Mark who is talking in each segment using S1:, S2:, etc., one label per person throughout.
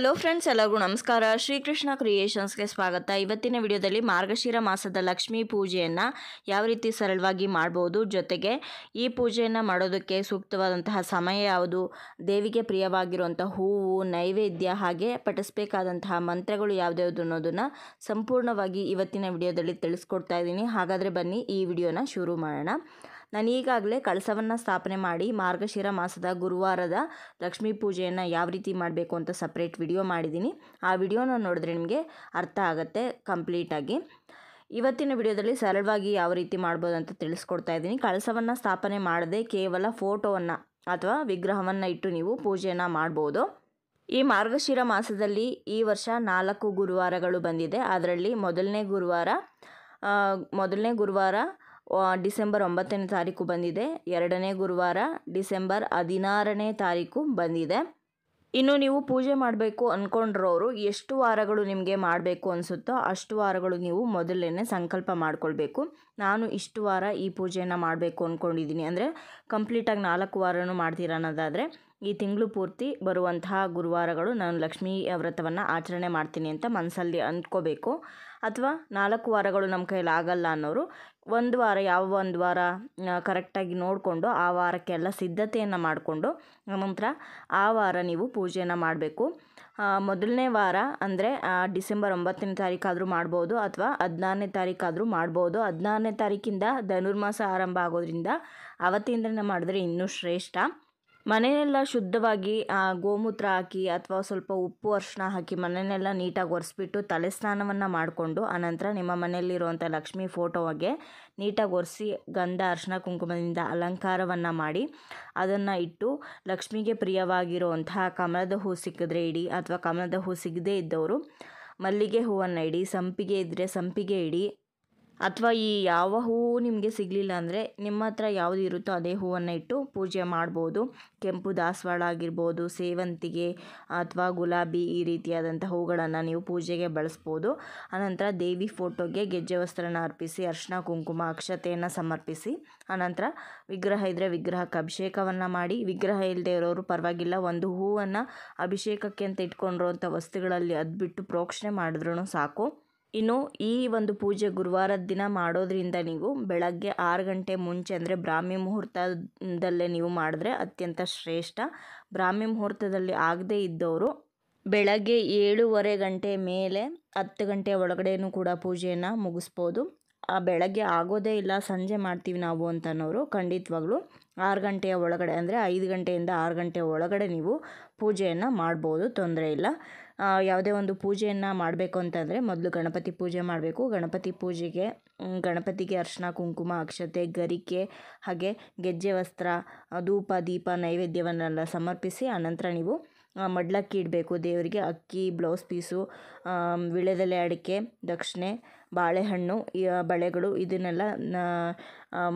S1: hello friends ಎಲ್ಲರಿಗೂ ನಮಸ್ಕಾರ ಶ್ರೀಕೃಷ್ಣ ಕ್ರಿಯೇಷನ್ಸ್ಗೆ ಸ್ವಾಗತ ಇವತ್ತಿನ ವಿಡಿಯೋದಲ್ಲಿ ಮಾರ್ಗಶಿರ ಮಾಸದ ಲಕ್ಷ್ಮೀ ಪೂಜೆಯನ್ನು ಯಾವ ರೀತಿ ಸರಳವಾಗಿ ಮಾಡ್ಬೋದು ಜೊತೆಗೆ ಈ ಪೂಜೆಯನ್ನು ಮಾಡೋದಕ್ಕೆ ಸೂಕ್ತವಾದಂತಹ ಸಮಯ ಯಾವುದು ದೇವಿಗೆ ಪ್ರಿಯವಾಗಿರುವಂಥ ಹೂವು ನೈವೇದ್ಯ ಹಾಗೆ ಪಠಿಸಬೇಕಾದಂತಹ ಮಂತ್ರಗಳು ಯಾವುದ್ಯಾವುದು ಅನ್ನೋದನ್ನು ಸಂಪೂರ್ಣವಾಗಿ ಇವತ್ತಿನ ವಿಡಿಯೋದಲ್ಲಿ ತಿಳಿಸ್ಕೊಡ್ತಾ ಇದ್ದೀನಿ ಹಾಗಾದರೆ ಬನ್ನಿ ಈ ವಿಡಿಯೋನ ಶುರು ಮಾಡೋಣ ನಾನು ಈಗಾಗಲೇ ಕಳಸವನ್ನು ಸ್ಥಾಪನೆ ಮಾಡಿ ಮಾರ್ಗಶಿರ ಮಾಸದ ಗುರುವಾರದ ಲಕ್ಷ್ಮೀ ಪೂಜೆಯನ್ನು ಯಾವ ರೀತಿ ಮಾಡಬೇಕು ಅಂತ ಸಪ್ರೇಟ್ ವಿಡಿಯೋ ಮಾಡಿದ್ದೀನಿ ಆ ವಿಡಿಯೋನ ನೋಡಿದ್ರೆ ನಿಮಗೆ ಅರ್ಥ ಆಗುತ್ತೆ ಕಂಪ್ಲೀಟಾಗಿ ಇವತ್ತಿನ ವಿಡಿಯೋದಲ್ಲಿ ಸರಳವಾಗಿ ಯಾವ ರೀತಿ ಮಾಡ್ಬೋದು ಅಂತ ತಿಳಿಸ್ಕೊಡ್ತಾ ಇದ್ದೀನಿ ಕಳಸವನ್ನು ಸ್ಥಾಪನೆ ಮಾಡದೆ ಕೇವಲ ಫೋಟೋವನ್ನು ಅಥವಾ ವಿಗ್ರಹವನ್ನು ಇಟ್ಟು ನೀವು ಪೂಜೆಯನ್ನು ಮಾಡ್ಬೋದು ಈ ಮಾರ್ಗಶಿರ ಮಾಸದಲ್ಲಿ ಈ ವರ್ಷ ನಾಲ್ಕು ಗುರುವಾರಗಳು ಬಂದಿದೆ ಅದರಲ್ಲಿ ಮೊದಲನೇ ಗುರುವಾರ ಮೊದಲನೇ ಗುರುವಾರ ಡಿಸೆಂಬರ್ ಒಂಬತ್ತನೇ ತಾರೀಕು ಬಂದಿದೆ ಎರಡನೇ ಗುರುವಾರ ಡಿಸೆಂಬರ್ ಹದಿನಾರನೇ ತಾರೀಕು ಬಂದಿದೆ ಇನ್ನು ನೀವು ಪೂಜೆ ಮಾಡಬೇಕು ಅಂದ್ಕೊಂಡಿರೋರು ಎಷ್ಟು ವಾರಗಳು ನಿಮಗೆ ಮಾಡಬೇಕು ಅನಿಸುತ್ತೋ ಅಷ್ಟು ವಾರಗಳು ನೀವು ಮೊದಲೇ ಸಂಕಲ್ಪ ಮಾಡ್ಕೊಳ್ಬೇಕು ನಾನು ಇಷ್ಟು ವಾರ ಈ ಪೂಜೆಯನ್ನು ಮಾಡಬೇಕು ಅಂದ್ಕೊಂಡಿದ್ದೀನಿ ಅಂದರೆ ಕಂಪ್ಲೀಟಾಗಿ ನಾಲ್ಕು ವಾರನೂ ಮಾಡ್ತೀರ ಅನ್ನೋದಾದರೆ ಈ ತಿಂಗಳು ಪೂರ್ತಿ ಬರುವಂತಹ ಗುರುವಾರಗಳು ನಾನು ಲಕ್ಷ್ಮೀ ವ್ರತವನ್ನು ಆಚರಣೆ ಮಾಡ್ತೀನಿ ಅಂತ ಮನಸ್ಸಲ್ಲಿ ಅಂದ್ಕೋಬೇಕು ಅಥವಾ ನಾಲ್ಕು ವಾರಗಳು ನಮ್ಮ ಕೈಯಲ್ಲಿ ಆಗಲ್ಲ ಅನ್ನೋರು ಒಂದು ವಾರ ಯಾವ ಒಂದು ವಾರ ಕರೆಕ್ಟಾಗಿ ನೋಡಿಕೊಂಡು ಆ ವಾರಕ್ಕೆಲ್ಲ ಸಿದ್ಧತೆಯನ್ನು ಮಾಡಿಕೊಂಡು ನಂತರ ಆ ವಾರ ನೀವು ಪೂಜೆಯನ್ನು ಮಾಡಬೇಕು ಮೊದಲನೇ ವಾರ ಅಂದರೆ ಡಿಸೆಂಬರ್ ಒಂಬತ್ತನೇ ತಾರೀಕಾದರೂ ಮಾಡ್ಬೋದು ಅಥವಾ ಹದಿನಾರನೇ ತಾರೀಕಾದರೂ ಮಾಡ್ಬೋದು ಹದಿನಾರನೇ ತಾರೀಕಿಂದ ಧನುರ್ಮಾಸ ಆರಂಭ ಆಗೋದ್ರಿಂದ ಆವತ್ತಿಂದನೇ ಮಾಡಿದ್ರೆ ಇನ್ನೂ ಶ್ರೇಷ್ಠ ಮನೆಯೆಲ್ಲ ಶುದ್ಧವಾಗಿ ಗೋಮೂತ್ರ ಹಾಕಿ ಅಥವಾ ಸ್ವಲ್ಪ ಉಪ್ಪು ಅರಿಶಿನ ಹಾಕಿ ಮನೆಯನ್ನೆಲ್ಲ ನೀಟಾಗಿ ಒರೆಸ್ಬಿಟ್ಟು ತಲೆ ಸ್ನಾನವನ್ನು ಮಾಡಿಕೊಂಡು ಆನಂತರ ನಿಮ್ಮ ಮನೆಯಲ್ಲಿರುವಂಥ ಲಕ್ಷ್ಮಿ ಫೋಟೋಗೆ ನೀಟಾಗಿ ಒರೆಸಿ ಗಂಧ ಅರಿಶಿನ ಕುಂಕುಮದಿಂದ ಅಲಂಕಾರವನ್ನು ಮಾಡಿ ಅದನ್ನು ಇಟ್ಟು ಲಕ್ಷ್ಮಿಗೆ ಪ್ರಿಯವಾಗಿರುವಂತಹ ಕಮಲದ ಹೂ ಸಿಕ್ಕಿದ್ರೆ ಇಡಿ ಅಥವಾ ಕಮಲದ ಹೂ ಸಿಗದೇ ಇದ್ದವರು ಮಲ್ಲಿಗೆ ಹೂವನ್ನು ಇಡಿ ಸಂಪಿಗೆ ಇದ್ದರೆ ಸಂಪಿಗೆ ಇಡಿ ಅಥವಾ ಈ ಯಾವ ಹೂವು ನಿಮಗೆ ಸಿಗಲಿಲ್ಲ ಅಂದರೆ ನಿಮ್ಮ ಹತ್ರ ಯಾವುದು ಇರುತ್ತೋ ಅದೇ ಹೂವನ್ನು ಇಟ್ಟು ಪೂಜೆ ಮಾಡ್ಬೋದು ಕೆಂಪು ದಾಸವಾಳ ಆಗಿರ್ಬೋದು ಸೇವಂತಿಗೆ ಅಥವಾ ಗುಲಾಬಿ ಈ ರೀತಿಯಾದಂಥ ಹೂಗಳನ್ನು ನೀವು ಪೂಜೆಗೆ ಬಳಸ್ಬೋದು ಆನಂತರ ದೇವಿ ಫೋಟೋಗೆ ಗೆಜ್ಜೆ ವಸ್ತ್ರನ ಅರ್ಪಿಸಿ ಅರ್ಶಿನ ಕುಂಕುಮ ಅಕ್ಷತೆಯನ್ನು ಸಮರ್ಪಿಸಿ ಆನಂತರ ವಿಗ್ರಹ ಇದ್ದರೆ ವಿಗ್ರಹಕ್ಕೆ ಅಭಿಷೇಕವನ್ನು ಮಾಡಿ ವಿಗ್ರಹ ಇಲ್ಲದೆ ಇರೋರು ಪರವಾಗಿಲ್ಲ ಒಂದು ಹೂವನ್ನು ಅಭಿಷೇಕಕ್ಕೆ ಅಂತ ಇಟ್ಕೊಂಡಿರೋಂಥ ವಸ್ತುಗಳಲ್ಲಿ ಅದು ಬಿಟ್ಟು ಪ್ರೋಕ್ಷಣೆ ಮಾಡಿದ್ರೂ ಸಾಕು ಇನ್ನು ಈ ಒಂದು ಪೂಜೆ ಗುರುವಾರದ ದಿನ ಮಾಡೋದ್ರಿಂದ ನೀವು ಬೆಳಗ್ಗೆ ಆರು ಗಂಟೆ ಮುಂಚೆ ಅಂದರೆ ಬ್ರಾಹ್ಮಿ ಮುಹೂರ್ತದಲ್ಲೇ ನೀವು ಮಾಡಿದ್ರೆ ಅತ್ಯಂತ ಶ್ರೇಷ್ಠ ಬ್ರಾಹ್ಮಿ ಮುಹೂರ್ತದಲ್ಲಿ ಆಗದೇ ಇದ್ದವರು ಬೆಳಗ್ಗೆ ಏಳುವರೆ ಗಂಟೆ ಮೇಲೆ ಹತ್ತು ಗಂಟೆ ಒಳಗಡೆನೂ ಕೂಡ ಪೂಜೆಯನ್ನು ಮುಗಿಸ್ಬೋದು ಆ ಬೆಳಗ್ಗೆ ಆಗೋದೇ ಇಲ್ಲ ಸಂಜೆ ಮಾಡ್ತೀವಿ ನಾವು ಅಂತನವರು ಖಂಡಿತವಾಗ್ಲು ಆರು ಗಂಟೆಯ ಒಳಗಡೆ ಅಂದರೆ ಐದು ಗಂಟೆಯಿಂದ ಆರು ಗಂಟೆ ಒಳಗಡೆ ನೀವು ಪೂಜೆಯನ್ನು ಮಾಡ್ಬೋದು ತೊಂದರೆ ಇಲ್ಲ ಯಾವುದೇ ಒಂದು ಪೂಜೆಯನ್ನು ಮಾಡಬೇಕು ಅಂತಂದರೆ ಮೊದಲು ಗಣಪತಿ ಪೂಜೆ ಮಾಡಬೇಕು ಗಣಪತಿ ಪೂಜೆಗೆ ಗಣಪತಿಗೆ ಅರ್ಶಿನ ಕುಂಕುಮ ಅಕ್ಷತೆ ಗರಿಕೆ ಹಾಗೆ ಗೆಜ್ಜೆ ವಸ್ತ್ರ ಧೂಪ ದೀಪ ನೈವೇದ್ಯವನ್ನೆಲ್ಲ ಸಮರ್ಪಿಸಿ ಆನಂತರ ನೀವು ಮಡ್ಲಕ್ಕಿ ಇಡಬೇಕು ದೇವರಿಗೆ ಅಕ್ಕಿ ಬ್ಲೌಸ್ ಪೀಸು ವೀಳ್ಯದೆಲೆ ಅಡಿಕೆ ದಕ್ಷಿಣೆ ಬಾಳೆಹಣ್ಣು ಬಳೆಗಳು ಇದನ್ನೆಲ್ಲ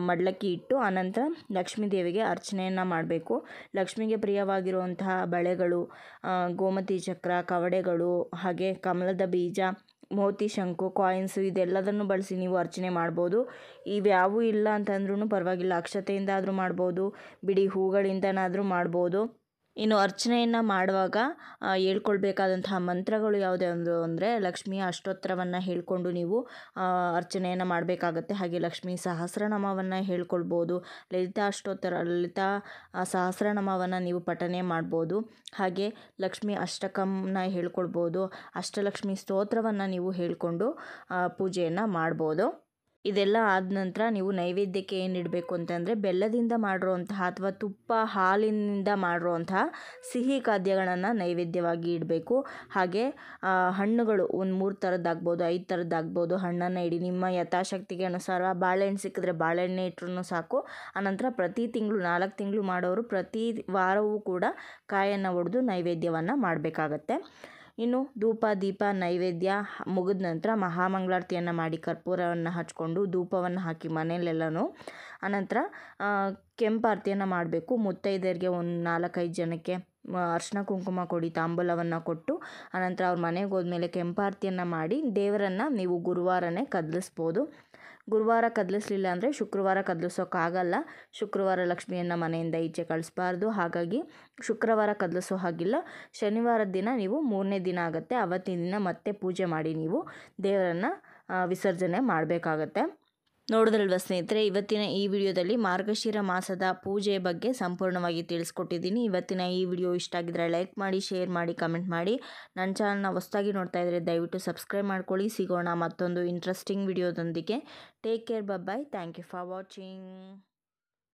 S1: ಮಡ್ಲಕ್ಕಿ ಇಟ್ಟು ಆನಂತರ ಲಕ್ಷ್ಮೀ ದೇವಿಗೆ ಅರ್ಚನೆಯನ್ನು ಮಾಡಬೇಕು ಲಕ್ಷ್ಮಿಗೆ ಪ್ರಿಯವಾಗಿರುವಂತಹ ಬಳೆಗಳು ಗೋಮತಿ ಚಕ್ರ ಕವಡೆಗಳು ಹಾಗೆ ಕಮಲದ ಬೀಜ ಮೋತಿ ಶಂಕು ಕಾಯಿನ್ಸು ಇದೆಲ್ಲದನ್ನು ಬಳಸಿ ನೀವು ಅರ್ಚನೆ ಮಾಡ್ಬೋದು ಇವ್ಯಾವೂ ಇಲ್ಲ ಅಂತಂದ್ರೂ ಪರವಾಗಿಲ್ಲ ಅಕ್ಷತೆಯಿಂದ ಆದರೂ ಮಾಡ್ಬೋದು ಬಿಡಿ ಹೂಗಳಿಂದನಾದರೂ ಮಾಡ್ಬೋದು ಇನ್ನು ಅರ್ಚನೆಯನ್ನು ಮಾಡುವಾಗ ಹೇಳ್ಕೊಳ್ಬೇಕಾದಂತಹ ಮಂತ್ರಗಳು ಒಂದು ಅಂದರೆ ಲಕ್ಷ್ಮಿಯ ಅಷ್ಟೋತ್ತರವನ್ನು ಹೇಳ್ಕೊಂಡು ನೀವು ಅರ್ಚನೆಯನ್ನು ಮಾಡಬೇಕಾಗತ್ತೆ ಹಾಗೆ ಲಕ್ಷ್ಮೀ ಸಹಸ್ರನಾಮವನ್ನು ಹೇಳ್ಕೊಳ್ಬೋದು ಲಲಿತಾ ಅಷ್ಟೋತ್ತರ ಲಲಿತಾ ಸಹಸ್ರನಾಮವನ್ನು ನೀವು ಪಠನೆ ಮಾಡ್ಬೋದು ಹಾಗೆ ಲಕ್ಷ್ಮಿ ಅಷ್ಟಕಂನ ಹೇಳ್ಕೊಳ್ಬೋದು ಅಷ್ಟಲಕ್ಷ್ಮಿ ಸ್ತೋತ್ರವನ್ನು ನೀವು ಹೇಳಿಕೊಂಡು ಪೂಜೆಯನ್ನು ಮಾಡ್ಬೋದು ಇದೆಲ್ಲ ಆದ ನಂತರ ನೀವು ನೈವೇದ್ಯಕ್ಕೆ ಏನು ಇಡಬೇಕು ಅಂತಂದರೆ ಬೆಲ್ಲದಿಂದ ಮಾಡಿರುವಂತಹ ಅಥವಾ ತುಪ್ಪ ಹಾಲಿನಿಂದ ಮಾಡಿರುವಂತಹ ಸಿಹಿ ಖಾದ್ಯಗಳನ್ನು ನೈವೇದ್ಯವಾಗಿ ಇಡಬೇಕು ಹಾಗೆ ಹಣ್ಣುಗಳು ಒಂದು ಮೂರು ಥರದ್ದಾಗ್ಬೋದು ಐದು ಥರದ್ದಾಗ್ಬೋದು ಹಣ್ಣನ್ನು ಇಡಿ ನಿಮ್ಮ ಯಥಾಶಕ್ತಿಗೆ ಅನುಸಾರ ಬಾಳೆಹಣ್ಣು ಸಿಕ್ಕಿದ್ರೆ ಬಾಳೆಹಣ್ಣೆ ಇಟ್ಟರು ಸಾಕು ಆನಂತರ ಪ್ರತಿ ತಿಂಗಳು ನಾಲ್ಕು ತಿಂಗಳು ಮಾಡೋರು ಪ್ರತಿ ವಾರವೂ ಕೂಡ ಕಾಯನ್ನು ಒಡೆದು ನೈವೇದ್ಯವನ್ನು ಮಾಡಬೇಕಾಗತ್ತೆ ಇನ್ನು ಧೂಪ ದೀಪ ನೈವೇದ್ಯ ಮುಗಿದ ನಂತರ ಮಹಾಮಂಗಳಾರತಿಯನ್ನು ಮಾಡಿ ಕರ್ಪೂರವನ್ನು ಹಚ್ಚಿಕೊಂಡು ಧೂಪವನ್ನು ಹಾಕಿ ಮನೆಯಲ್ಲೆಲ್ಲನೂ ಆನಂತರ ಕೆಂಪಾರತಿಯನ್ನು ಮಾಡಬೇಕು ಮುತ್ತೈದೆಯರಿಗೆ ಒಂದು ನಾಲ್ಕೈದು ಜನಕ್ಕೆ ಅರ್ಶಿನ ಕುಂಕುಮ ಕೊಡಿ ತಾಂಬೂಲವನ್ನು ಕೊಟ್ಟು ಆನಂತರ ಅವ್ರ ಮನೆಗೆ ಹೋದ್ಮೇಲೆ ಕೆಂಪಾರತಿಯನ್ನು ಮಾಡಿ ದೇವರನ್ನು ನೀವು ಗುರುವಾರನೇ ಕದಲಿಸ್ಬೋದು ಗುರುವಾರ ಕದಲಿಸಲಿಲ್ಲ ಅಂದರೆ ಶುಕ್ರವಾರ ಕದಲಿಸೋಕ್ಕಾಗಲ್ಲ ಶುಕ್ರವಾರ ಲಕ್ಷ್ಮಿಯನ್ನು ಮನೆಯಿಂದ ಈಚೆ ಕಳಿಸ್ಬಾರ್ದು ಹಾಗಾಗಿ ಶುಕ್ರವಾರ ಕದಲಿಸೋ ಹಾಗಿಲ್ಲ ಶನಿವಾರದ ದಿನ ನೀವು ಮೂರನೇ ದಿನ ಆಗುತ್ತೆ ಅವತ್ತಿನ ದಿನ ಮತ್ತೆ ಪೂಜೆ ಮಾಡಿ ನೀವು ದೇವರನ್ನು ವಿಸರ್ಜನೆ ಮಾಡಬೇಕಾಗತ್ತೆ ನೋಡಿದ್ರಲ್ವ ಸ್ನೇಹಿತರೆ ಇವತ್ತಿನ ಈ ವಿಡಿಯೋದಲ್ಲಿ ಮಾರ್ಗಶಿರ ಮಾಸದ ಪೂಜೆಯ ಬಗ್ಗೆ ಸಂಪೂರ್ಣವಾಗಿ ತಿಳಿಸ್ಕೊಟ್ಟಿದ್ದೀನಿ ಇವತ್ತಿನ ಈ ವಿಡಿಯೋ ಇಷ್ಟ ಆಗಿದ್ರೆ ಲೈಕ್ ಮಾಡಿ ಶೇರ್ ಮಾಡಿ ಕಮೆಂಟ್ ಮಾಡಿ ನನ್ನ ಚಾನಲ್ನ ಹೊಸದಾಗಿ ನೋಡ್ತಾ ಇದ್ದರೆ ದಯವಿಟ್ಟು ಸಬ್ಸ್ಕ್ರೈಬ್ ಮಾಡ್ಕೊಳ್ಳಿ ಸಿಗೋಣ ಮತ್ತೊಂದು ಇಂಟ್ರೆಸ್ಟಿಂಗ್ ವಿಡಿಯೋದೊಂದಿಗೆ take care bye thank you for watching